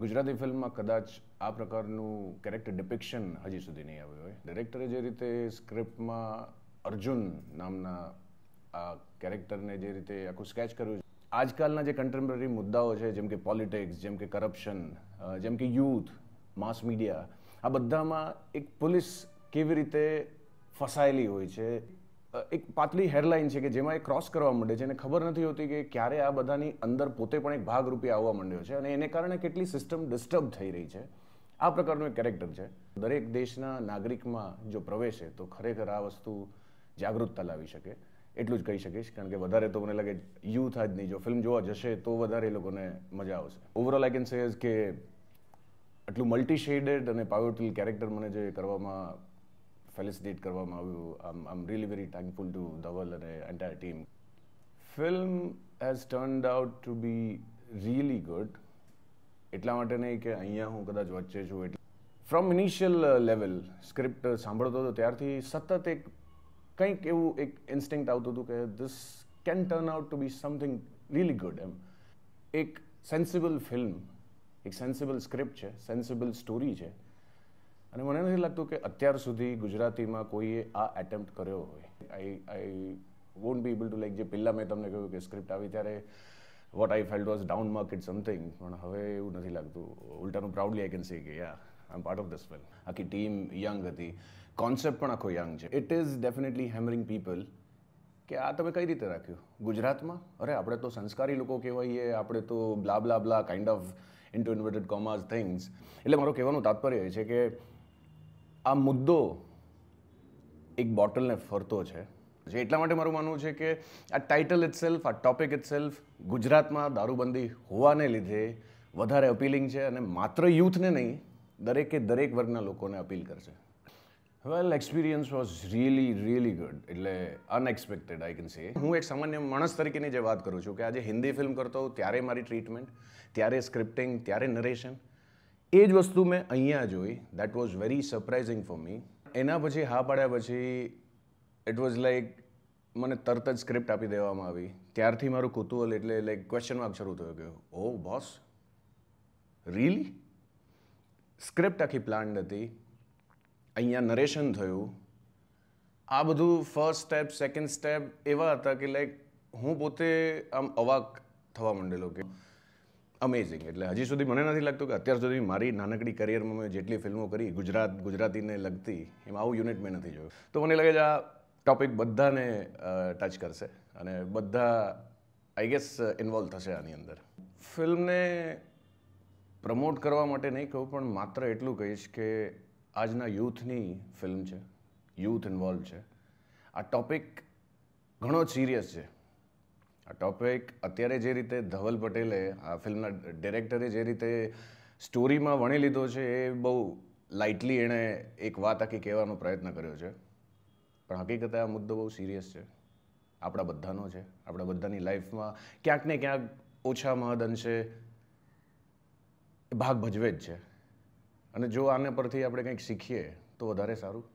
ગુજરાતી ફિલ્મમાં કદાચ આ પ્રકારનું કેરેક્ટર ડિપિક્શન હજી સુધી નહીં આવ્યું હોય ડિરેક્ટરે જે રીતે સ્ક્રિપ્ટમાં અર્જુન નામના આ કેરેક્ટરને જે રીતે આખું સ્કેચ કર્યું છે આજકાલના જે કન્ટેમ્પરરી મુદ્દાઓ છે જેમ કે પોલિટિક્સ જેમ કે કરપ્શન જેમ કે યુથ માસ મીડિયા આ બધામાં એક પોલીસ કેવી રીતે ફસાયેલી હોય છે એક પાતળી હેરલાઇન છે કે જેમાં એ ક્રોસ કરવા માંડે છે એને ખબર નથી હોતી કે ક્યારે આ બધાની અંદર પોતે પણ એક ભાગ રૂપે આવવા માંડ્યો છે અને એને કારણે કેટલી સિસ્ટમ ડિસ્ટર્બ થઈ રહી છે આ પ્રકારનું એક કેરેક્ટર છે દરેક દેશના નાગરિકમાં જો પ્રવેશે તો ખરેખર આ વસ્તુ જાગૃતતા લાવી શકે એટલું જ કહી શકીશ કારણ કે વધારે તો મને લાગે યુથ આજ નહીં જો ફિલ્મ જોવા જશે તો વધારે એ લોકોને મજા આવશે ઓવરઓલ આઈ કેન સેઝ કે આટલું મલ્ટી શેડેડ અને પાવરફુલ કેરેક્ટર મને જે કરવામાં ફેલિસિટેટ કરવામાં આવ્યું આમ આમ really very thankful to Dhaval અને entire team film has turn out to be really good એટલા માટે નહીં કે અહીંયા હું કદાચ વચ્ચે છું એટલે ફ્રોમ ઇનિશિયલ લેવલ સ્ક્રિપ્ટ સાંભળતો હતો ત્યારથી સતત એક કંઈક એવું એક ઇન્સ્ટિંક્ટ આવતું હતું કે this can turn out to be something really good એમ એક સેન્સિબલ ફિલ્મ એક સેન્સિબલ સ્ક્રિપ્ટ છે સેન્સિબલ સ્ટોરી છે અને મને નથી લાગતું કે અત્યાર સુધી ગુજરાતીમાં કોઈએ આ એટેમ્પ્ટ કર્યો હોય I I won't be able to like જે પહેલાં મેં તમને કહ્યું કે સ્ક્રિપ્ટ આવી ત્યારે what I felt was down market something પણ હવે એવું નથી લાગતું ઉલટાનું પ્રાઉડલી આઈ કેન સી કે yeah I am part of the film આખી ટીમ યંગ હતી કોન્સેપ્ટ પણ આખો યંગ છે it is definitely hammering people કે આ તમે કઈ રીતે રાખ્યું ગુજરાતમાં અરે આપણે તો સંસ્કારી લોકો કહેવાઈએ આપણે તો blah blah blah kind of into inverted commas things એટલે મારો કહેવાનું તાત્પર્ય એ છે કે આ મુદ્દો એક બોટલને ફરતો છે જે એટલા માટે મારું માનવું છે કે આ ટાઇટલ ઇટ સેલ્ફ આ ટોપિક ઇટ સેલ્ફ ગુજરાતમાં દારૂબંધી હોવાને લીધે વધારે અપીલિંગ છે અને માત્ર યુથને નહીં દરેકે દરેક વર્ગના લોકોને અપીલ કરશે well experience was really really good એટલે અનએક્સપેક્ટેડ આઈ કેન સી હું એક સામાન્ય માણસ તરીકેની જે વાત કરું છું કે આજે હિન્દી ફિલ્મ કરતો ત્યારે મારી ટ્રીટમેન્ટ ત્યારે સ્ક્રિપ્ટિંગ ત્યારે નરેશન એ જ વસ્તુ મેં અહીંયા જોઈ that was very surprising for me એના પછી હા પાડ્યા પછી ઇટ વોઝ લાઈક મને તરત જ સ્ક્રિપ્ટ આપી દેવામાં આવી ત્યારથી મારું કુતૂહલ એટલે લાઈક ક્વેશ્ચન માર્ક શરૂ થયો ગયો ઓ બોસ રીલી સ્ક્રિપ્ટ આખી પ્લાન્ડ હતી અહીંયા નરેશન થયું આ બધું ફર્સ્ટ સ્ટેપ સેકન્ડ સ્ટેપ એવા હતા કે લાઈક હું પોતે આમ અવાક થવા માંડેલો કે અમેઝિંગ એટલે હજી સુધી મને નથી લાગતું કે અત્યાર સુધી મારી નાનકડી કરિયરમાં મેં જેટલી ફિલ્મો કરી ગુજરાત ગુજરાતીને લગતી એમાં આવું યુનિટ મેં નથી જોયું તો મને લાગે છે આ ટોપિક બધાને ટચ કરશે અને બધા આઈ ગેસ ઇન્વોલ્વ થશે આની અંદર ફિલ્મને પ્રમોટ કરવા માટે નહીં કહું પણ માત્ર એટલું કહીશ કે આજના યુથની ફિલ્મ છે યુથ ઇન્વોલ્વ છે આ ટોપિક ઘણો સિરિયસ છે આ ટોપિક અત્યારે જે રીતે ધવલ પટેલે આ ફિલ્મના ડિરેક્ટરે જે રીતે સ્ટોરીમાં વણી લીધો છે એ બહુ લાઇટલી એણે એક વાત આખી કહેવાનો પ્રયત્ન કર્યો છે પણ હકીકતે આ મુદ્દો બહુ સિરિયસ છે આપણા બધાનો છે આપણા બધાની લાઈફમાં ક્યાંક ને ક્યાંક ઓછા મહદ અંશે ભાગ ભજવે જ છે અને જો આને પરથી આપણે કંઈક શીખીએ તો વધારે સારું